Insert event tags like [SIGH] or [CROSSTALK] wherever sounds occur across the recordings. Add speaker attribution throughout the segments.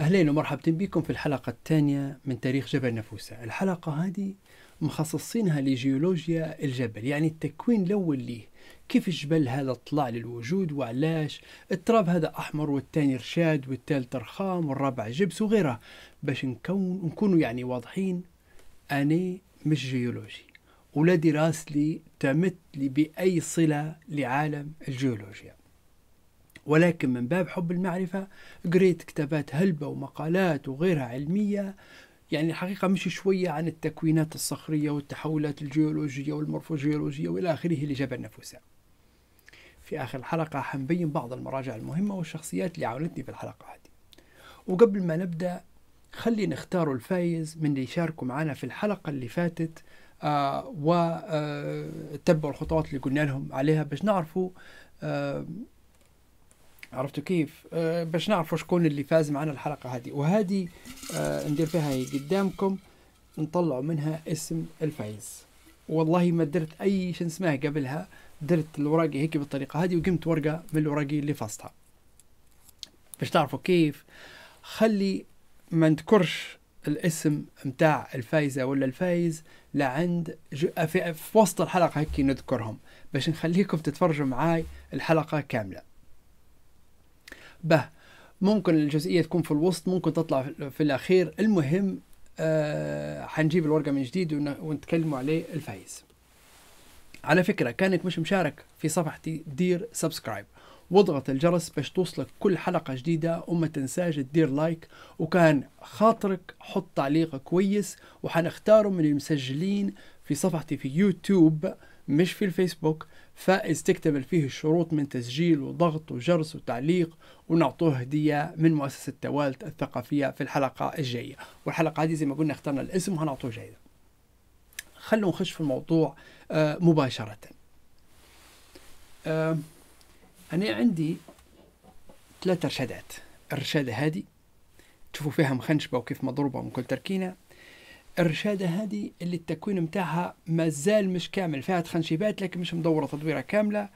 Speaker 1: أهلين ومرحبتين بكم في الحلقة الثانية من تاريخ جبل نفوسة الحلقة هذه مخصصينها لجيولوجيا الجبل يعني التكوين الأول ليه كيف الجبل هذا طلع للوجود وعلاش التراب هذا أحمر والثاني رشاد والثالث رخام والرابع جبس وغيرها باش نكون نكونوا يعني واضحين أنا مش جيولوجي ولا دراستي تمت لي بأي صلة لعالم الجيولوجيا ولكن من باب حب المعرفة قريت كتابات هلبة ومقالات وغيرها علمية يعني الحقيقة مش شوية عن التكوينات الصخرية والتحولات الجيولوجية والمورفوجيولوجية وإلى آخره اللي جاب النفوسة في آخر الحلقة حنبين بعض المراجع المهمة والشخصيات اللي عاونتني في الحلقة هذه وقبل ما نبدأ خلي نختاروا الفايز من اللي يشاركوا معنا في الحلقة اللي فاتت آه وتبعوا آه، الخطوات اللي قلنا لهم عليها باش نعرفوا آه عرفتوا كيف آه باش نعرفوا شكون اللي فاز معنا الحلقه هذه وهذه آه ندير فيها هي قدامكم نطلعوا منها اسم الفايز والله ما درت اي شيء اسمه قبلها درت الوراقي هيك بالطريقه هذه وقمت ورقه من الوراقي اللي فصتها باش تعرفوا كيف خلي ما نذكرش الاسم متاع الفايزه ولا الفايز لعند في, في وسط الحلقه هيك نذكرهم باش نخليكم تتفرجوا معاي الحلقه كامله به ممكن الجزئيه تكون في الوسط ممكن تطلع في الاخير المهم آه حنجيب الورقه من جديد ونتكلموا عليه الفايز على فكره كانك مش مشارك في صفحتي دير سبسكرايب واضغط الجرس باش توصلك كل حلقه جديده وما تنساش تدير لايك وكان خاطرك حط تعليق كويس وحنختاره من المسجلين في صفحتي في يوتيوب مش في الفيسبوك فائز تكتمل فيه الشروط من تسجيل وضغط وجرس وتعليق ونعطوه هدية من مؤسسة توالت الثقافية في الحلقة الجاية والحلقة هذه زي ما قلنا اخترنا الاسم وهنعطوه جايزة خلونا نخش في الموضوع آه، مباشرة آه، أنا عندي ثلاث إرشادات الرشادة هذه تشوفوا فيها مخنشبة وكيف مضروبة من كل تركينة الرشاده هذه اللي التكوين متاعها مازال مش كامل فيها تخنشيبات لكن مش مدوره تدويره كامله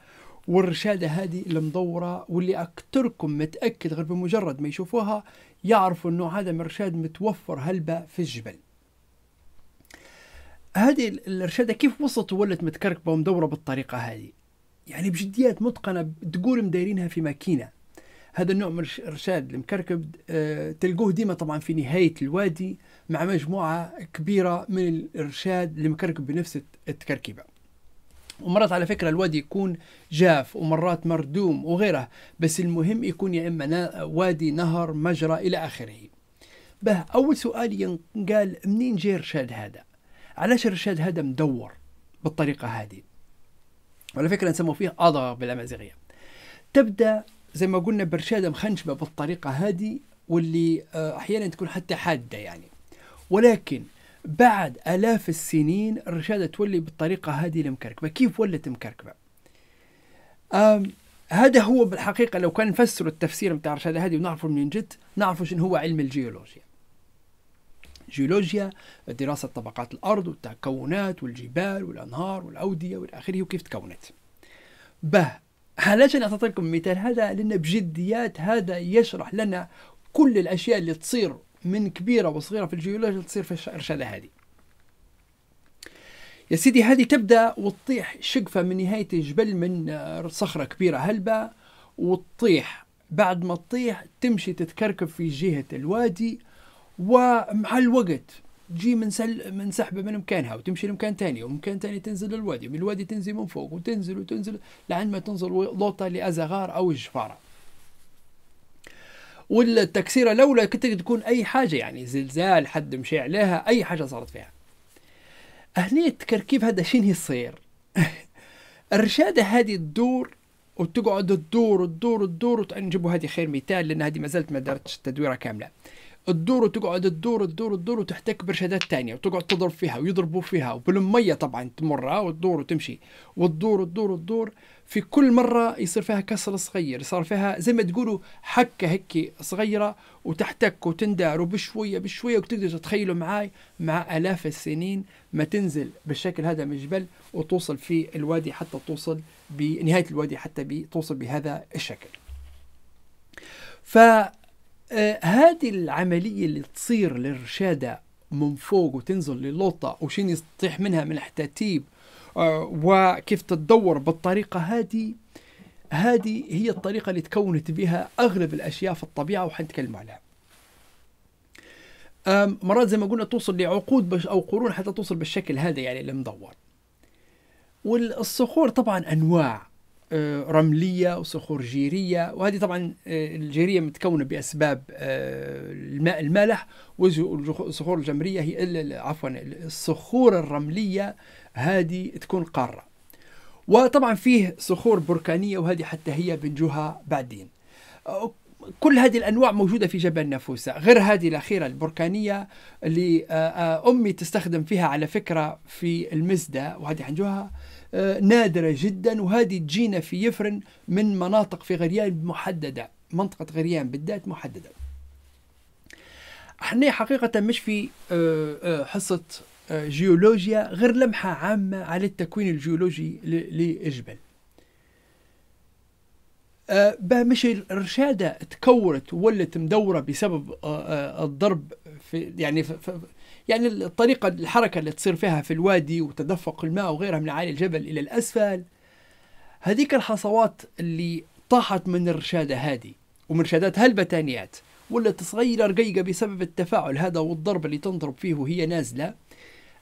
Speaker 1: والرشاده هذه المدوره واللي أكتركم متاكد غير بمجرد ما يشوفوها يعرفوا انه هذا مرشاد متوفر هلبة في الجبل هذه الرشاده كيف وصلت وولت متكركبه ومدوره بالطريقه هذه يعني بجديات متقنه تقول مدايرينها في ماكينه هذا النوع من الرشاد المكركب آه، تلقوه ديما طبعا في نهايه الوادي مع مجموعه كبيره من الارشاد المكركب بنفس التكركيبه ومرات على فكره الوادي يكون جاف ومرات مردوم وغيره بس المهم يكون يا اما وادي نهر مجرى الى اخره به اول سؤال ينقال منين جاي الرشاد هذا علاش الرشاد هذا مدور بالطريقه هذه وعلى فكره نسموا فيه اضغ بالامازيغيه تبدا زي ما قلنا برشاده مخنشبه بالطريقه هذه واللي آه، احيانا تكون حتى حاده يعني ولكن بعد الاف السنين الرشاده تولي بالطريقه هذه المكركبه كيف ولت مكركبه هذا هو بالحقيقه لو كان نفسر التفسير نتاع الرشاده هذه ونعرفه منين جد نعرفه شنو هو علم الجيولوجيا جيولوجيا دراسة طبقات الأرض والتكونات والجبال والأنهار والأودية والآخره وكيف تكونت به علاش انا اعطيت لكم هذا لان بجديات هذا يشرح لنا كل الاشياء اللي تصير من كبيره وصغيره في الجيولوجيا تصير في الارشاده هذه يا سيدي هذه تبدا وتطيح شقفه من نهايه الجبل من آه، صخره كبيره هلبه وتطيح بعد ما تطيح تمشي تتكركب في جهه الوادي ومع الوقت تجي من منسحبه من مكانها وتمشي لمكان ثاني ومكان ثاني تنزل للوادي من الوادي تنزل من فوق وتنزل وتنزل لعند ما تنزل لوطه لازغار او الجفاره والتكسيره الاولى كنت تكون اي حاجه يعني زلزال حد مشي عليها اي حاجه صارت فيها هنا التركيب هذا شين يصير [LAUGHS] الرشاده هذه تدور وتقعد تدور الدور الدور نجيبوا هذه خير مثال لان هذه ما زالت ما دارتش التدويره كامله تدور وتقعد تدور تدور تدور وتحتك برشادات ثانيه وتقعد تضرب فيها ويضربوا فيها وبالمية طبعا تمرها وتدور وتمشي وتدور وتدور وتدور في كل مرة يصير فيها كسر صغير صار فيها زي ما تقولوا حكة هيك صغيرة وتحتك وتندار وبشوية بشوية وتقدر تتخيلوا معاي مع آلاف السنين ما تنزل بالشكل هذا من الجبل وتوصل في الوادي حتى توصل بنهاية الوادي حتى توصل بهذا الشكل. ف آه هذه العمليه اللي تصير للرشاده من فوق وتنزل للوطة وشين يطيح منها من الحتاتيب آه وكيف تتدور بالطريقة هذه هذه هي الطريقة اللي تكونت بها أغلب الأشياء في الطبيعة وحنتكلم عليها مرات زي ما قلنا توصل لعقود بش أو قرون حتى توصل بالشكل هذا يعني المدور والصخور طبعا أنواع آه، رمليه وصخور جيريه وهذه طبعا آه، الجيريه متكونه باسباب آه، الماء المالح والصخور الجمريه هي عفوا الصخور الرمليه هذه تكون قاره وطبعا فيه صخور بركانيه وهذه حتى هي بنجوها بعدين كل هذه الانواع موجوده في جبل نافوسا غير هذه الاخيره البركانيه اللي امي تستخدم فيها على فكره في المزده وهذه حنجوها آه، نادرة جدا وهذه تجينا في يفرن من مناطق في غريان محددة منطقة غريان بالذات محددة احنا حقيقة مش في آه، آه، حصة جيولوجيا غير لمحة عامة على التكوين الجيولوجي للجبل باه مش الرشادة تكورت ولت مدورة بسبب الضرب في يعني في يعني الطريقة الحركة اللي تصير فيها في الوادي وتدفق الماء وغيرها من عالي الجبل إلى الأسفل هذيك الحصوات اللي طاحت من الرشادة هذه ومن رشادات هالبتانيات ولا تصغير رقيقة بسبب التفاعل هذا والضرب اللي تنضرب فيه وهي نازلة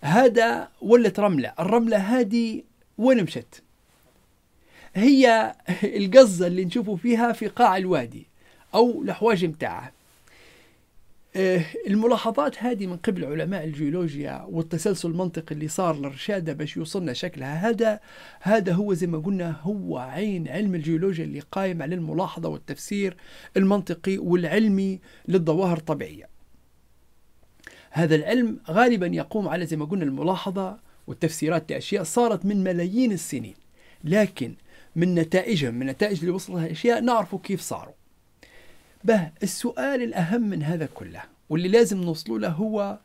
Speaker 1: هذا ولت رملة الرملة هذه وين مشت هي [LAUGHS] القزة اللي نشوفه فيها في قاع الوادي أو الحواجب متاعها آه، الملاحظات هذه من قبل علماء الجيولوجيا والتسلسل المنطقي اللي صار للرشاده باش يوصلنا شكلها هذا هذا هو زي ما قلنا هو عين علم الجيولوجيا اللي قائم على الملاحظه والتفسير المنطقي والعلمي للظواهر الطبيعيه. هذا العلم غالبا يقوم على زي ما قلنا الملاحظه والتفسيرات لاشياء صارت من ملايين السنين لكن من نتائجهم من النتائج اللي وصلها اشياء نعرفوا كيف صاروا. به السؤال الأهم من هذا كله واللي لازم نوصله له هو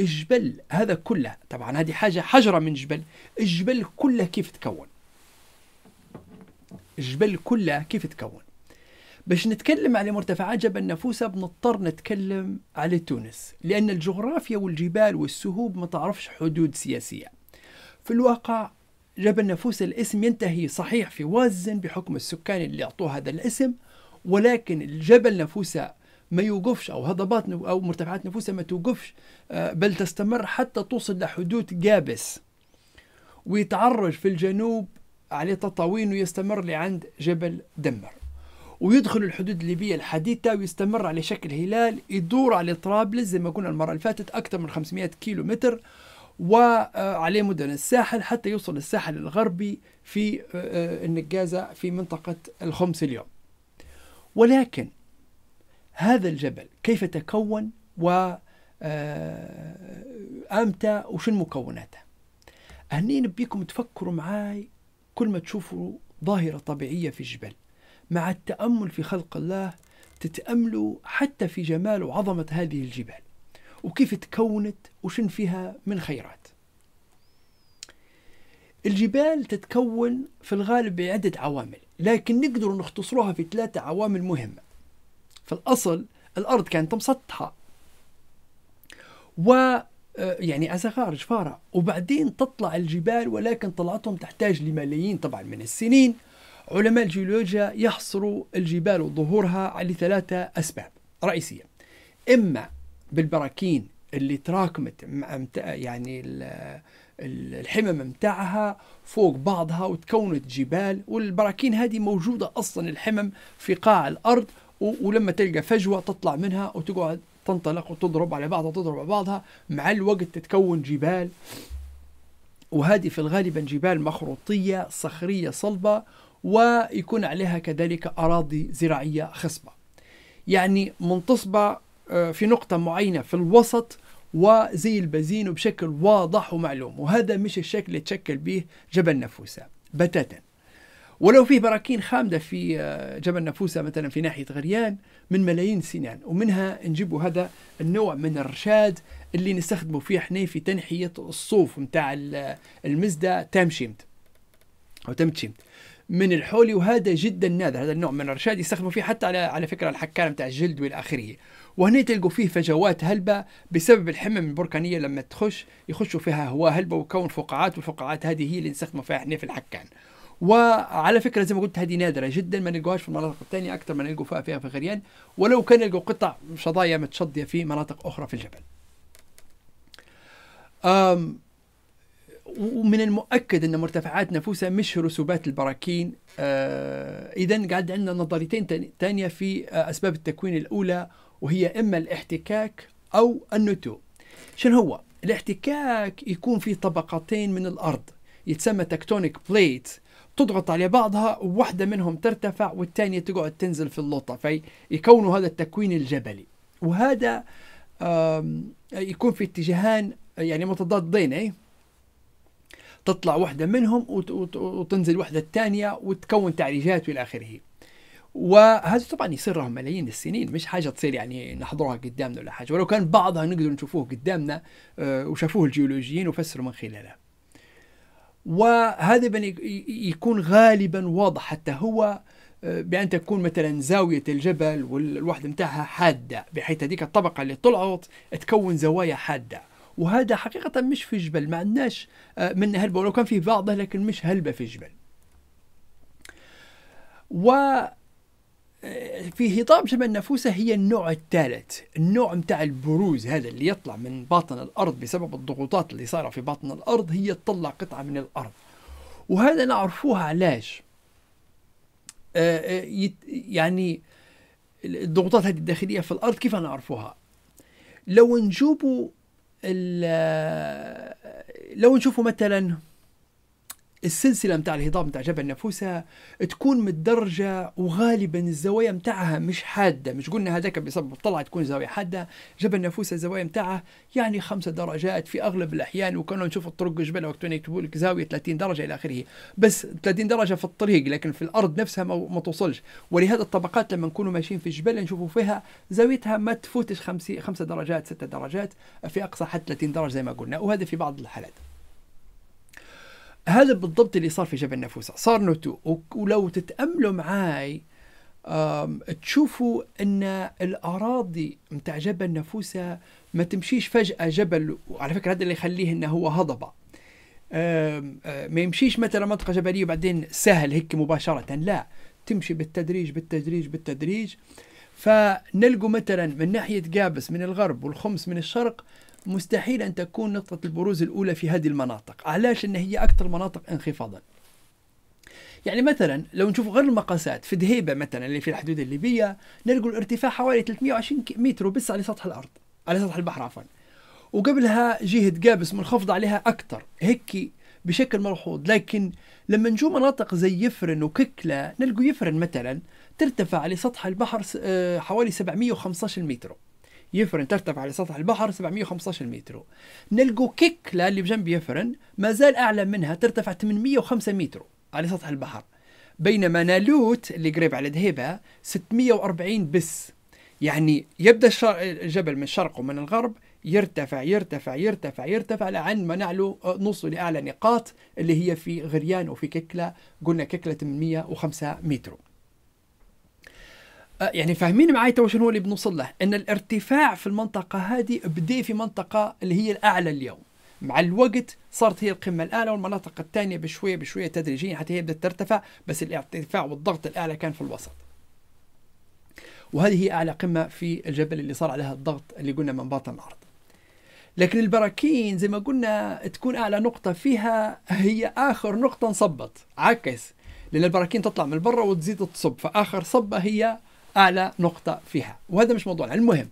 Speaker 1: الجبل هذا كله طبعا هذه حاجة حجرة من جبل الجبل كله كيف تكون الجبل كله كيف تكون باش نتكلم على مرتفعات جبل نافوسة بنضطر نتكلم على تونس لأن الجغرافيا والجبال والسهوب ما تعرفش حدود سياسية في الواقع جبل نافوسة الاسم ينتهي صحيح في وازن بحكم السكان اللي أعطوه هذا الاسم ولكن الجبل نفسه ما يوقفش او هضبات او مرتفعات نفوسها ما توقفش آه، بل تستمر حتى توصل لحدود جابس ويتعرج في الجنوب على تطاوين ويستمر لعند جبل دمر ويدخل الحدود الليبية الحديثة ويستمر على شكل هلال يدور على طرابلس زي ما قلنا المرة اللي فاتت أكثر من 500 كيلو متر وعليه آه، مدن الساحل حتى يوصل الساحل الغربي في آه، النجازة في منطقة الخمس اليوم ولكن هذا الجبل كيف تكون و آه، امتى وشن مكوناته هني نبيكم تفكروا معاي كل ما تشوفوا ظاهره طبيعيه في الجبل مع التامل في خلق الله تتاملوا حتى في جمال وعظمه هذه الجبال وكيف تكونت وشن فيها من خيرات الجبال تتكون في الغالب بعده عوامل لكن نقدر نختصروها في ثلاثة عوامل مهمة في الأصل الأرض كانت مسطحة و آه، يعني أزغار جفارة وبعدين تطلع الجبال ولكن طلعتهم تحتاج لملايين طبعا من السنين علماء الجيولوجيا يحصروا الجبال وظهورها على ثلاثة أسباب رئيسية إما بالبراكين اللي تراكمت يعني يعني الحمم متاعها فوق بعضها وتكونت جبال والبراكين هذه موجودة أصلا الحمم في قاع الأرض ولما تلقى فجوة تطلع منها وتقعد تنطلق وتضرب على بعضها تضرب على بعضها مع الوقت تتكون جبال وهذه في الغالب جبال مخروطية صخرية صلبة ويكون عليها كذلك أراضي زراعية خصبة يعني منتصبة آه، في نقطة معينة في الوسط وزي البنزين وبشكل واضح ومعلوم وهذا مش الشكل اللي تشكل به جبل نفوسة بتاتا ولو فيه براكين خامدة في آه، جبل نفوسة مثلا في ناحية غريان من ملايين السنين ومنها نجيبوا هذا النوع من الرشاد اللي نستخدمه فيه احنا في تنحية الصوف متاع آه، المزدة تامشيمت أو تمتشيمت من الحولي وهذا جدا نادر هذا النوع من الرشاد يستخدموا فيه حتى على على فكره الحكام نتاع الجلد والى اخره وهنا تلقوا فيه فجوات هلبة بسبب الحمم البركانية لما تخش يخشوا فيها هواء هلبة ويكون فقاعات والفقاعات هذه هي اللي نستخدموا فيها احنا في الحكان وعلى فكره زي ما قلت هذه نادره جدا ما نلقوهاش في المناطق الثانيه اكثر ما نلقوا فيها, فيها في غريان ولو كان نلقوا قطع شظايا متشضية في مناطق اخرى في الجبل. أم ومن المؤكد ان مرتفعات نفوسة مش رسوبات البراكين أه اذا قاعد عندنا نظريتين ثانيه في أه، اسباب التكوين الاولى وهي إما الاحتكاك أو النتوء شنو هو؟ الاحتكاك يكون في طبقتين من الأرض يتسمى تكتونيك بليت تضغط على بعضها وواحدة منهم ترتفع والثانية تقعد تنزل في اللوطة فيكونوا هذا التكوين الجبلي وهذا يكون في اتجاهان يعني متضادين اي تطلع واحدة منهم وتنزل واحدة الثانية وتكون تعريجات والى اخره وهذا طبعا يصير لهم ملايين السنين مش حاجه تصير يعني نحضرها قدامنا ولا حاجه ولو كان بعضها نقدر نشوفوه قدامنا آه، وشافوه الجيولوجيين وفسروا من خلالها وهذا يكون غالبا واضح حتى هو آه، بأن تكون مثلا زاوية الجبل والوحدة نتاعها حادة بحيث هذيك الطبقة اللي طلعت تكون زوايا حادة وهذا حقيقة مش في الجبل ما عندناش آه، منه هلبة ولو كان في بعضه لكن مش هلبة في الجبل و في هضاب جبل نافوسة هي النوع الثالث النوع متاع البروز هذا اللي يطلع من باطن الأرض بسبب الضغوطات اللي صارت في باطن الأرض هي تطلع قطعة من الأرض وهذا نعرفوها علاش آه، آه، يعني الضغوطات هذه الداخلية في الأرض كيف نعرفوها لو نجوبوا لو نشوفوا مثلا السلسله نتاع الهضاب نتاع جبل نافوسه تكون متدرجه وغالبا الزوايا نتاعها مش حاده مش قلنا هذاك بسبب طلع تكون زاويه حاده جبل نافوسه الزوايا نتاعها يعني خمسة درجات في اغلب الاحيان وكنا نشوف الطرق جبل وقت يكتبوا لك زاويه 30 درجه الى اخره بس 30 درجه في الطريق لكن في الارض نفسها ما, توصلش ولهذا الطبقات لما نكونوا ماشيين في الجبل نشوفوا فيها زاويتها ما تفوتش خمسه درجات سته درجات في اقصى حد 30 درجه زي ما قلنا وهذا في بعض الحالات هذا بالضبط اللي صار في جبل نافوسة صار نوتو ولو تتأملوا معاي تشوفوا ان الاراضي متاع جبل نافوسة ما تمشيش فجأة جبل وعلى فكرة هذا اللي يخليه انه هو هضبة ما يمشيش مثلا منطقة جبلية وبعدين سهل هيك مباشرة لا تمشي بالتدريج بالتدريج بالتدريج فنلقوا مثلا من ناحية قابس من الغرب والخمس من الشرق مستحيل أن تكون نقطة البروز الأولى في هذه المناطق علاش آه، أن هي أكثر مناطق انخفاضا يعني مثلا لو نشوف غير المقاسات في دهيبة مثلا اللي في الحدود الليبية نلقوا الارتفاع حوالي 320 متر بس على سطح الأرض على سطح البحر عفوا وقبلها جهة قابس منخفض عليها أكثر هيك بشكل ملحوظ لكن لما نجو مناطق زي يفرن وككلة نلقوا يفرن مثلا ترتفع على سطح البحر آه، حوالي 715 متر يفرن ترتفع لسطح البحر 715 متر نلقوا كيكلا اللي بجنب يفرن ما زال أعلى منها ترتفع 805 متر على سطح البحر بينما نالوت اللي قريب على دهيبة 640 بس يعني يبدأ الجبل من الشرق ومن الغرب يرتفع يرتفع يرتفع يرتفع لعن ما نعلو نوصل لأعلى نقاط اللي هي في غريان وفي ككلة قلنا ككلة 805 متر آه، يعني فاهمين معي تو شنو اللي بنوصل له ان الارتفاع في المنطقه هذه بدا في منطقه اللي هي الاعلى اليوم مع الوقت صارت هي القمه الاعلى والمناطق الثانيه بشويه بشويه تدريجيا حتى هي بدات ترتفع بس الارتفاع والضغط الاعلى كان في الوسط وهذه هي اعلى قمه في الجبل اللي صار عليها الضغط اللي قلنا من باطن الارض لكن البراكين زي ما قلنا تكون اعلى نقطه فيها هي اخر نقطه نصبت عكس لان البراكين تطلع من برا وتزيد تصب فاخر صبه هي اعلى نقطه فيها وهذا مش موضوعنا المهم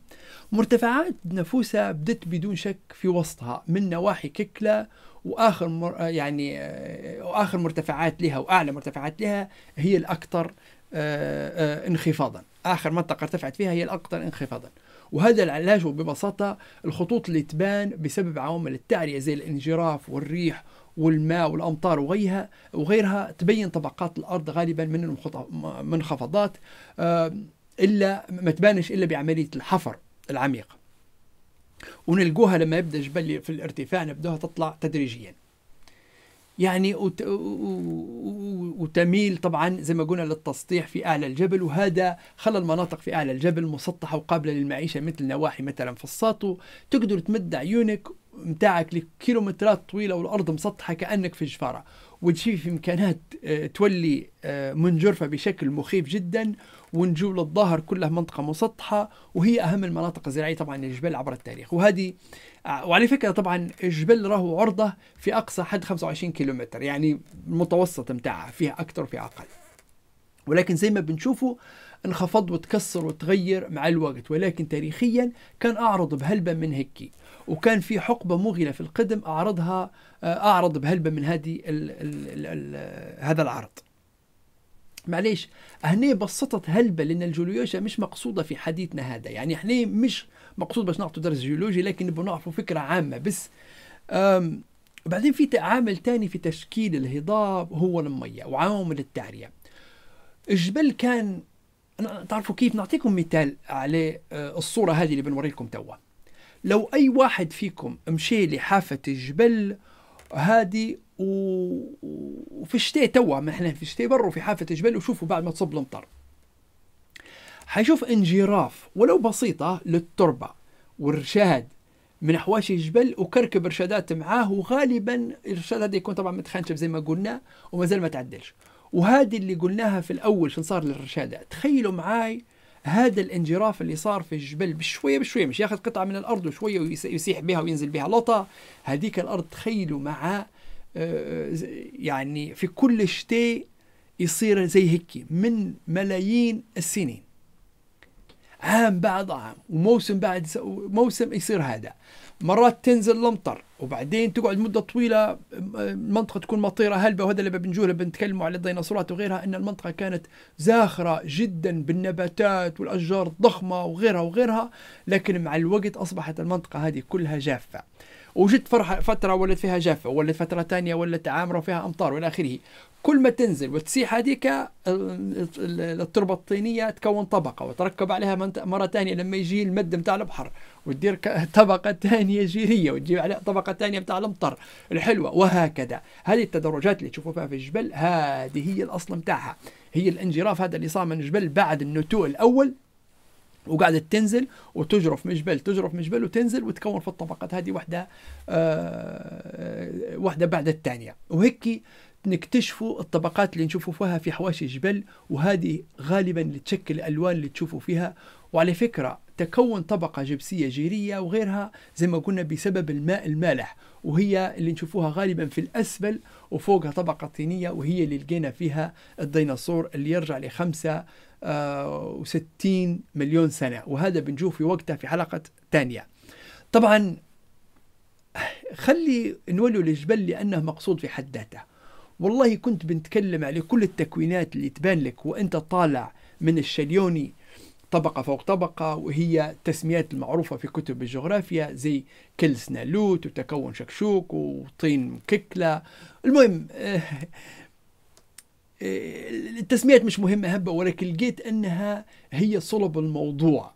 Speaker 1: مرتفعات نافوسة بدت بدون شك في وسطها من نواحي ككلة واخر مر يعني آه، واخر مرتفعات لها واعلى مرتفعات لها هي الاكثر آه، آه، انخفاضا اخر منطقه ارتفعت فيها هي الاكثر انخفاضا وهذا العلاج ببساطه الخطوط اللي تبان بسبب عوامل التعريه زي الانجراف والريح والماء والامطار وغيرها وغيرها تبين طبقات الارض غالبا من المنخفضات آه، الا ما تبانش الا بعمليه الحفر العميق ونلقوها لما يبدا الجبل في الارتفاع نبداها تطلع تدريجيا يعني وتميل طبعا زي ما قلنا للتسطيح في اعلى الجبل وهذا خلى المناطق في اعلى الجبل مسطحه وقابله للمعيشه مثل نواحي مثلا في الساطو تقدر تمد عيونك متاعك لكيلومترات طويله والارض مسطحه كانك في جفاره وتجي في امكانات آه، تولي آه، منجرفه بشكل مخيف جدا ونجول الظاهر كلها منطقه مسطحه وهي اهم المناطق الزراعيه طبعا للجبل عبر التاريخ وهذه آه، وعلى فكره طبعا الجبل راهو عرضه في اقصى حد 25 كيلومتر يعني المتوسط متاعها فيها اكثر وفيها اقل ولكن زي ما بنشوفوا انخفض وتكسر وتغير مع الوقت ولكن تاريخيا كان اعرض بهلبة من هيك وكان في حقبه مغلة في القدم اعرضها آه، اعرض بهلبه من هذه هذا العرض معليش هني بسطت هلبة لأن الجيولوجيا مش مقصودة في حديثنا هذا يعني احنا مش مقصود باش نعطوا درس جيولوجي لكن نبغوا نعرفوا فكرة عامة بس بعدين في عامل تاني في تشكيل الهضاب هو المية وعوامل التعرية الجبل كان تعرفوا كيف نعطيكم مثال على آه، الصورة هذه اللي بنوريكم توا لو أي واحد فيكم مشي لحافة الجبل هادي و... وفي الشتاء توا ما احنا في الشتاء بروا في حافة الجبل وشوفوا بعد ما تصب المطر حيشوف انجراف ولو بسيطة للتربة والرشاد من حواشي الجبل وكركب ارشادات معاه وغالبا الارشاد هذا يكون طبعا متخنشف زي ما قلنا ومازال ما تعدلش وهذه اللي قلناها في الاول شن صار للرشادات تخيلوا معاي هذا الانجراف اللي صار في الجبل بشويه بشويه مش ياخذ قطعه من الارض وشويه ويسيح بها وينزل بها لوطا هذيك الارض تخيلوا مع آه، يعني في كل شتاء يصير زي هيك من ملايين السنين عام بعد عام وموسم بعد موسم يصير هذا مرات تنزل المطر وبعدين تقعد مده طويله المنطقه تكون مطيره هلبه وهذا اللي بنجوله بنتكلموا على الديناصورات وغيرها ان المنطقه كانت زاخره جدا بالنباتات والاشجار الضخمه وغيرها وغيرها لكن مع الوقت اصبحت المنطقه هذه كلها جافه وجدت فرحة فترة ولت فيها جافة ولت فترة ثانية ولت عامرة وفيها أمطار وإلى آخره كل ما تنزل وتسيح هذيك التربة الطينية تكون طبقة وتركب عليها مرة ثانية لما يجي المد نتاع البحر وتدير [LAUGHS] طبقة ثانية جيرية وتجيب عليها طبقة ثانية نتاع المطر الحلوة وهكذا هذه التدرجات اللي تشوفوا فيها في الجبل هذه هي الأصل نتاعها هي الانجراف هذا اللي صار من الجبل بعد النتوء الأول وقاعدة تنزل وتجرف من جبل تجرف من جبل وتنزل وتكون في الطبقات هذه واحدة آه, آه، واحدة بعد الثانية وهيك نكتشفوا الطبقات اللي نشوفوا فيها في حواشي الجبل وهذه غالبا اللي تشكل الألوان اللي تشوفوا فيها وعلى فكرة تكون طبقة جبسية جيرية وغيرها زي ما قلنا بسبب الماء المالح وهي اللي نشوفوها غالبا في الأسفل وفوقها طبقة طينية وهي اللي لقينا فيها الديناصور اللي يرجع لخمسة 60 مليون سنة وهذا بنشوف في وقتها في حلقة ثانية طبعا خلي نولوا للجبل لأنه مقصود في حد ذاته والله كنت بنتكلم على كل التكوينات اللي تبان لك وانت طالع من الشليوني طبقة فوق طبقة وهي تسميات المعروفة في كتب الجغرافيا زي كلسنا لوت وتكون شكشوك وطين كيكلا المهم [LAUGHS] آه، التسميات مش مهمة هبة ولكن لقيت أنها هي صلب الموضوع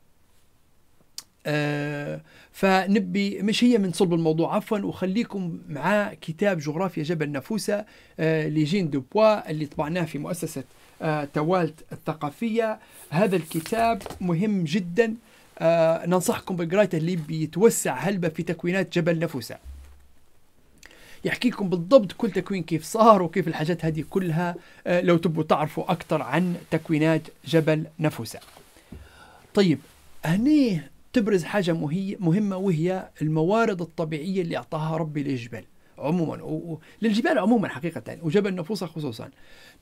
Speaker 1: آه، فنبي مش هي من صلب الموضوع عفوا وخليكم مع كتاب جغرافيا جبل نفوسة آه، لجين دوبوا اللي طبعناه في مؤسسة توالت الثقافية هذا الكتاب مهم جدا ننصحكم بقرايته اللي بيتوسع هلبة في تكوينات جبل نفوسة لكم بالضبط كل تكوين كيف صار وكيف الحاجات هذه كلها آه، لو تبوا تعرفوا أكثر عن تكوينات جبل نفوسة طيب هني تبرز حاجة مهمة وهي الموارد الطبيعية اللي أعطاها ربي للجبل عموما للجبال عموما حقيقة وجبل نفوسة خصوصا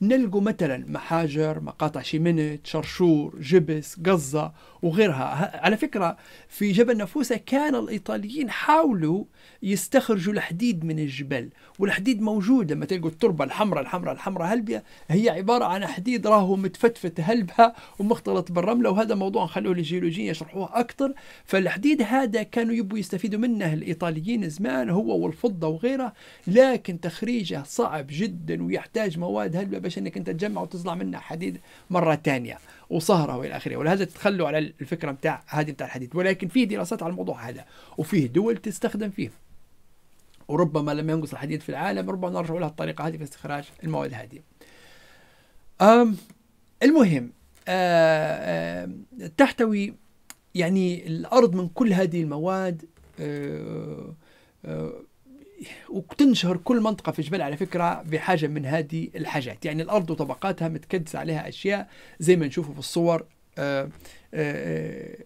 Speaker 1: نلقوا مثلا محاجر مقاطع شيمنت شرشور جبس قزة وغيرها على فكرة في جبل نفوسة كان الإيطاليين حاولوا يستخرجوا الحديد من الجبل والحديد موجود لما تلقوا التربة الحمراء الحمراء الحمراء هلبية هي عبارة عن حديد راهو متفتفت هلبها ومختلط بالرملة وهذا موضوع نخلوه للجيولوجيين يشرحوه أكثر فالحديد هذا كانوا يبوا يستفيدوا منه الإيطاليين زمان هو والفضة وغيرها لكن تخريجه صعب جدا ويحتاج مواد هلبة باش انك انت تجمع وتصنع منها حديد مرة ثانية وصهرة والى اخره ولهذا تتخلوا على الفكرة نتاع هذه نتاع الحديد ولكن في دراسات على الموضوع هذا وفيه دول تستخدم فيه وربما لما ينقص الحديد في العالم ربما نرجع لها الطريقة هذه في استخراج المواد هذه أم المهم أه أه تحتوي يعني الأرض من كل هذه المواد أه, آه، وتنشهر كل منطقه في الجبل على فكره بحاجه من هذه الحاجات يعني الارض وطبقاتها متكدسه عليها اشياء زي ما نشوفه في الصور آه، آه، آه،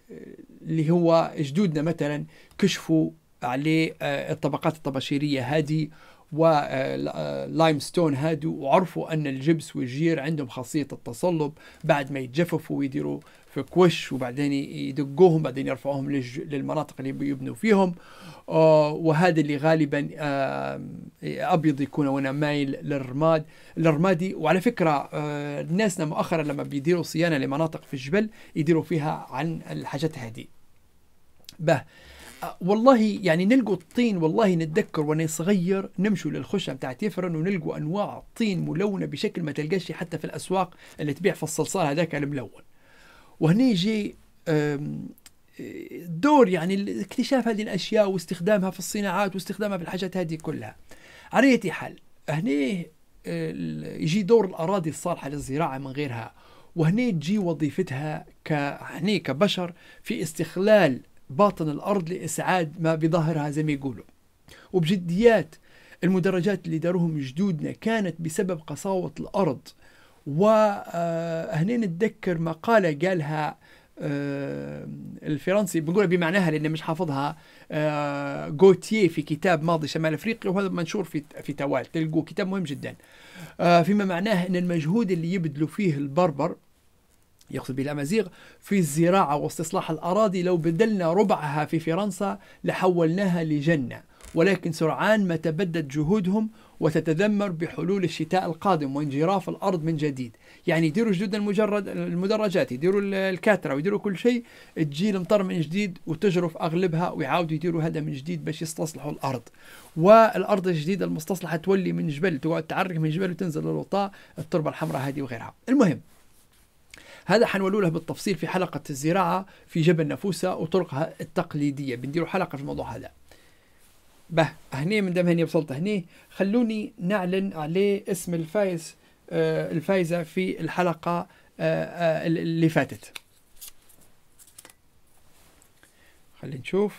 Speaker 1: اللي هو جدودنا مثلا كشفوا عليه الطبقات الطباشيريه هذه ولايمستون آه، آه، هادو وعرفوا أن الجبس والجير عندهم خاصية التصلب بعد ما يتجففوا ويديروا في كوش وبعدين يدقوهم بعدين يرفعوهم للمناطق اللي يبنوا فيهم آه، وهذا اللي غالبا ابيض يكون وانا مايل للرماد الرمادي وعلى فكره الناس مؤخرا لما بيديروا صيانه لمناطق في الجبل يديروا فيها عن الحاجات هذه به والله يعني نلقوا الطين والله نتذكر وانا صغير نمشوا للخشه بتاع يفرن ونلقوا انواع طين ملونه بشكل ما تلقاش حتى في الاسواق اللي تبيع في الصلصال هذاك الملون وهنا يجي دور يعني اكتشاف هذه الاشياء واستخدامها في الصناعات واستخدامها في الحاجات هذه كلها على اي حال هنا آه، يجي دور الاراضي الصالحه للزراعه من غيرها وهنا تجي وظيفتها كبشر في استخلال باطن الارض لاسعاد ما بظهرها زي ما يقولوا وبجديات المدرجات اللي داروهم جدودنا كانت بسبب قساوة الأرض وهنا آه، نتذكر مقالة قالها آه، الفرنسي بنقولها بمعناها لأن مش حافظها غوتيه آه، في كتاب ماضي شمال أفريقيا وهذا منشور في في توال تلقوه كتاب مهم جدا فيما معناه أن المجهود اللي يبذلوا فيه البربر يقصد بالأمازيغ في الزراعة واستصلاح الأراضي لو بدلنا ربعها في فرنسا لحولناها لجنة ولكن سرعان ما تبدت جهودهم وتتذمر بحلول الشتاء القادم وانجراف الارض من جديد، يعني يديروا جدود المجرد المدرجات، يديروا الكاتره ويديروا كل شيء تجي المطر من جديد وتجرف اغلبها ويعاودوا يديروا هذا من جديد باش يستصلحوا الارض. والارض الجديده المستصلحه تولي من جبل تقعد تعرق من جبل وتنزل للوطاء التربه الحمراء هذه وغيرها. المهم هذا حنولو له بالتفصيل في حلقة الزراعة في جبل نافوسة وطرقها التقليدية بنديروا حلقة في الموضوع هذا به هني من دام هني وصلت هني خلوني نعلن عليه اسم الفايز آه الفايزة في الحلقة آه آه اللي فاتت خلينا نشوف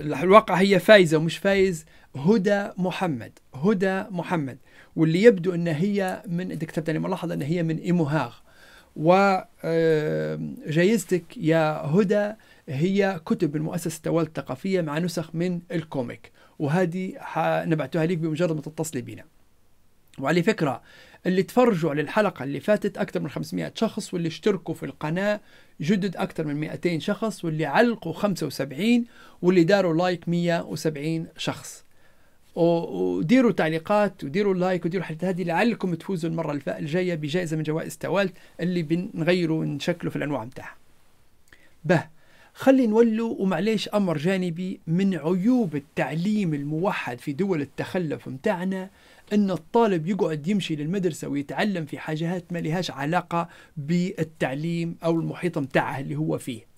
Speaker 1: الواقع هي فايزة ومش فايز هدى محمد هدى محمد واللي يبدو ان هي من انت كتبت لي ملاحظه ان هي من ايموهاغ وجايزتك آه، يا هدى هي كتب من مؤسسه التوالد الثقافيه مع نسخ من الكوميك وهذه نبعتها لك بمجرد ما تتصلي بنا وعلى فكره اللي تفرجوا على الحلقة اللي فاتت أكثر من 500 شخص واللي اشتركوا في القناة جدد أكثر من 200 شخص واللي علقوا 75 واللي داروا لايك 170 شخص وديروا تعليقات وديروا لايك وديروا حتى هذه لعلكم تفوزوا المره الجايه بجائزه من جوائز توالت اللي بنغيروا ونشكلوا في الانواع بتاعها به خلي نولوا ومعليش امر جانبي من عيوب التعليم الموحد في دول التخلف متاعنا ان الطالب يقعد يمشي للمدرسه ويتعلم في حاجات ما لهاش علاقه بالتعليم او المحيط متاعه اللي هو فيه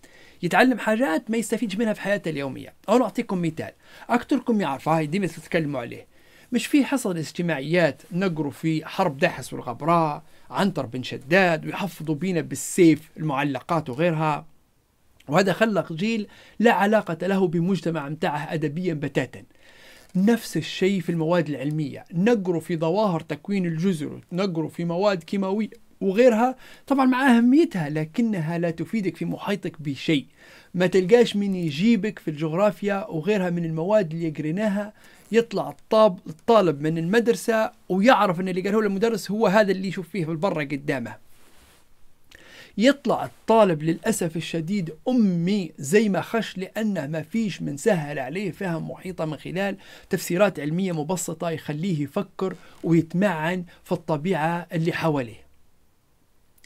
Speaker 1: يتعلم حاجات ما يستفيدش منها في حياته اليوميه او نعطيكم مثال اكثركم يعرف هاي ديما تتكلموا عليه مش في حصر اجتماعيات نقروا في حرب داحس والغبراء عنتر بن شداد ويحفظوا بينا بالسيف المعلقات وغيرها وهذا خلق جيل لا علاقة له بمجتمع متاعه أدبيا بتاتا نفس الشيء في المواد العلمية نقروا في ظواهر تكوين الجزر نقروا في مواد كيماوية وغيرها طبعا مع أهميتها لكنها لا تفيدك في محيطك بشيء ما تلقاش من يجيبك في الجغرافيا وغيرها من المواد اللي قريناها يطلع الطاب الطالب من المدرسة ويعرف أن اللي قاله المدرس هو هذا اللي يشوف فيه البرة قدامه يطلع الطالب للأسف الشديد أمي زي ما خش لأنه ما فيش من سهل عليه فهم محيطة من خلال تفسيرات علمية مبسطة يخليه يفكر ويتمعن في الطبيعة اللي حواليه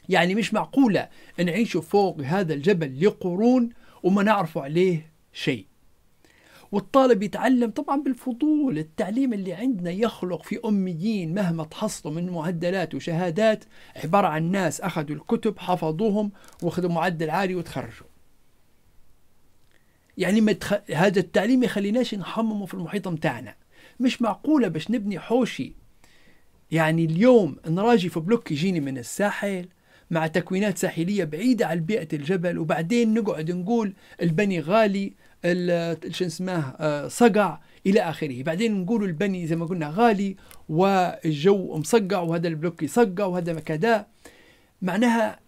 Speaker 1: يعني مش معقولة نعيش فوق هذا الجبل لقرون وما نعرفوا عليه شيء والطالب يتعلم طبعا بالفضول التعليم اللي عندنا يخلق في أميين مهما تحصلوا من معدلات وشهادات عبارة عن ناس أخذوا الكتب حفظوهم واخذوا معدل عالي وتخرجوا يعني ما تخ... هذا التعليم يخليناش نحممه في المحيط متاعنا مش معقولة باش نبني حوشي يعني اليوم نراجي في بلوك يجيني من الساحل مع تكوينات ساحليه بعيده عن بيئه الجبل وبعدين نقعد نقول البني غالي شو اسمه آه، صقع الى اخره بعدين نقول البني زي ما قلنا غالي والجو مصقع وهذا البلوك يصقع وهذا كذا معناها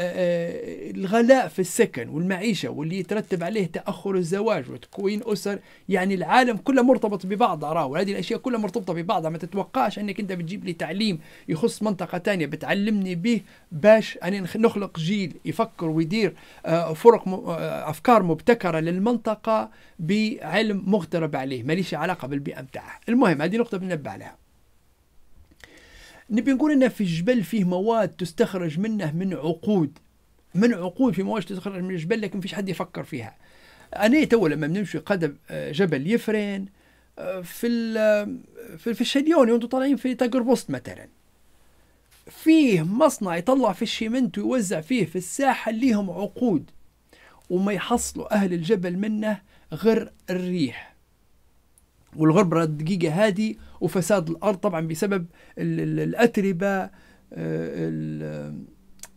Speaker 1: آه، آه، الغلاء في السكن والمعيشة واللي يترتب عليه تأخر الزواج وتكوين أسر يعني العالم كله مرتبط ببعضه راه وهذه الأشياء كلها مرتبطة ببعضها ما تتوقعش أنك أنت بتجيب لي تعليم يخص منطقة تانية بتعلمني به باش أنا نخلق جيل يفكر ويدير آه، فرق أفكار مبتكرة للمنطقة بعلم مغترب عليه ماليش علاقة بالبيئة متاعها المهم هذه نقطة بننبه عليها نبي نقول ان في الجبل فيه مواد تستخرج منه من عقود من عقود في مواد تستخرج من الجبل لكن فيش حد يفكر فيها انا تو لما بنمشي قدم آه، جبل يفرين آه، في ال آه، في, في الشديوني وانتم طالعين في تاجربوست مثلا فيه مصنع يطلع في الشيمنت ويوزع فيه في الساحه ليهم عقود وما يحصلوا اهل الجبل منه غير الريح والغربة الدقيقة هذه وفساد الأرض طبعا بسبب الأتربة آه،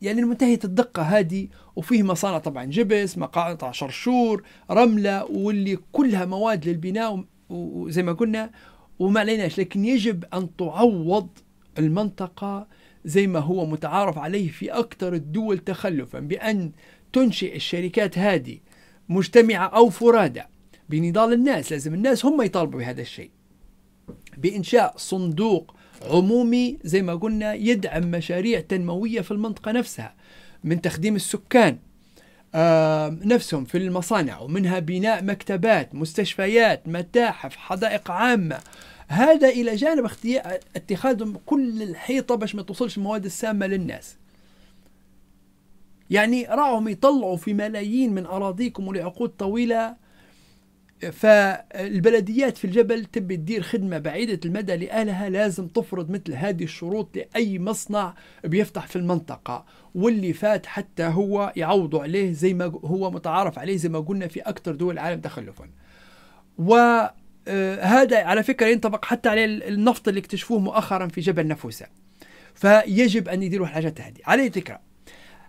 Speaker 1: يعني منتهية الدقة هذه وفيه مصانع طبعا جبس مقاطع شرشور رملة واللي كلها مواد للبناء وزي ما قلنا وما عليناش لكن يجب أن تعوض المنطقة زي ما هو متعارف عليه في أكثر الدول تخلفا بأن تنشئ الشركات هذه مجتمعة أو فرادى بنضال الناس لازم الناس هم يطالبوا بهذا الشيء بإنشاء صندوق عمومي زي ما قلنا يدعم مشاريع تنموية في المنطقة نفسها من تخديم السكان آه نفسهم في المصانع ومنها بناء مكتبات مستشفيات متاحف حدائق عامة هذا إلى جانب اتخاذهم كل الحيطة باش ما توصلش المواد السامة للناس يعني راهم يطلعوا في ملايين من أراضيكم ولعقود طويلة فالبلديات في الجبل تبي تدير خدمه بعيده المدى لاهلها لازم تفرض مثل هذه الشروط لاي مصنع بيفتح في المنطقه واللي فات حتى هو يعوضوا عليه زي ما هو متعارف عليه زي ما قلنا في اكثر دول العالم تخلفا. وهذا آه، على فكره ينطبق حتى على النفط اللي اكتشفوه مؤخرا في جبل نفوسه. فيجب ان يديروا الحاجات هذه، على فكره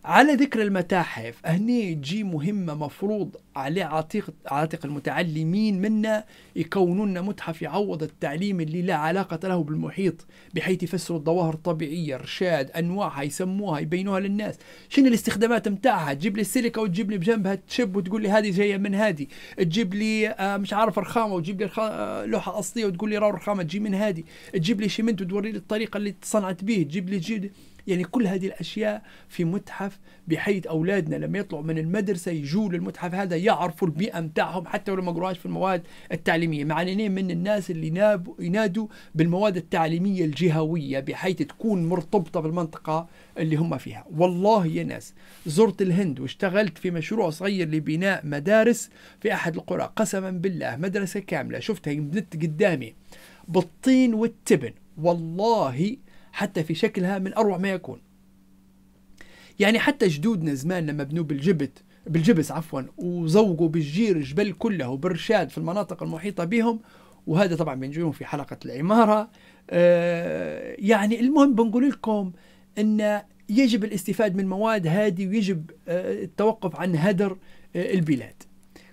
Speaker 1: على ذكر المتاحف هني تجي مهمة مفروض على عاتق عاتق المتعلمين منا يكونون لنا متحف يعوض التعليم اللي لا علاقة له بالمحيط بحيث يفسروا الظواهر الطبيعية رشاد أنواعها يسموها يبينوها للناس شنو الاستخدامات متاعها تجيب لي السيليكا وتجيب لي بجنبها تشب وتقول لي هذه جاية من هذه تجيب لي آه، مش عارف رخامة وتجيب لي آه، لوحة أصلية وتقول لي راو رخامة تجي من هذه تجيب لي شمنت وتوري لي الطريقة اللي تصنعت به تجيب لي جيب يعني كل هذه الأشياء في متحف بحيث أولادنا لما يطلعوا من المدرسة يجوا للمتحف هذا يعرفوا البيئة متاعهم حتى ولو ما قروهاش في المواد التعليمية مع من الناس اللي ينادوا بالمواد التعليمية الجهوية بحيث تكون مرتبطة بالمنطقة اللي هم فيها والله يا ناس زرت الهند واشتغلت في مشروع صغير لبناء مدارس في أحد القرى قسما بالله مدرسة كاملة شفتها بنت قدامي بالطين والتبن والله حتى في شكلها من أروع ما يكون يعني حتى جدودنا زمان لما بنوا بالجبت بالجبس عفوا وزوقوا بالجير جبل كله وبرشاد في المناطق المحيطة بهم وهذا طبعا بنجيهم في حلقة العمارة آه، يعني المهم بنقول لكم أن يجب الاستفادة من مواد هذه ويجب آه، التوقف عن هدر آه، البلاد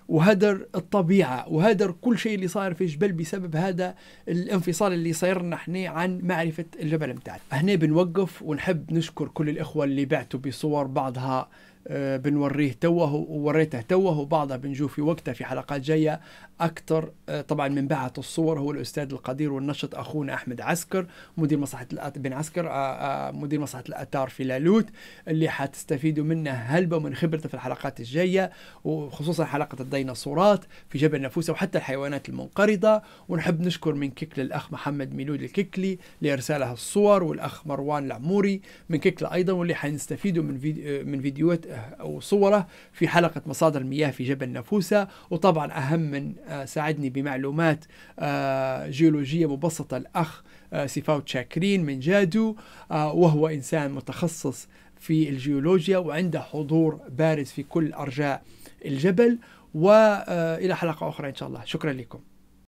Speaker 1: وهدر الطبيعة وهدر كل شيء اللي صار في الجبل بسبب هذا الانفصال اللي صار نحن عن معرفة الجبل متاعنا هنا بنوقف ونحب نشكر كل الإخوة اللي بعتوا بصور بعضها آه، بنوريه توه ووريته توه وبعضها بنشوف في وقتها في حلقات جاية اكثر آه، طبعا من بعت الصور هو الاستاذ القدير والنشط اخونا احمد عسكر مدير مصلحه بن عسكر آه، آه، مدير مصلحه الاثار في لالوت اللي حتستفيدوا منه هلبة ومن خبرته في الحلقات الجايه وخصوصا حلقه الديناصورات في جبل نافوسه وحتى الحيوانات المنقرضه ونحب نشكر من كيكل الاخ محمد ميلود الكيكلي لارساله الصور والاخ مروان العموري من كيكل ايضا واللي حنستفيدوا من فيديو من فيديوهات او صوره في حلقه مصادر المياه في جبل نافوسه وطبعا اهم من ساعدني بمعلومات آه، جيولوجية مبسطة الأخ آه، سيفاوت شاكرين من جادو آه، وهو إنسان متخصص في الجيولوجيا وعنده حضور بارز في كل أرجاء الجبل وإلى حلقة أخرى إن شاء الله شكرا لكم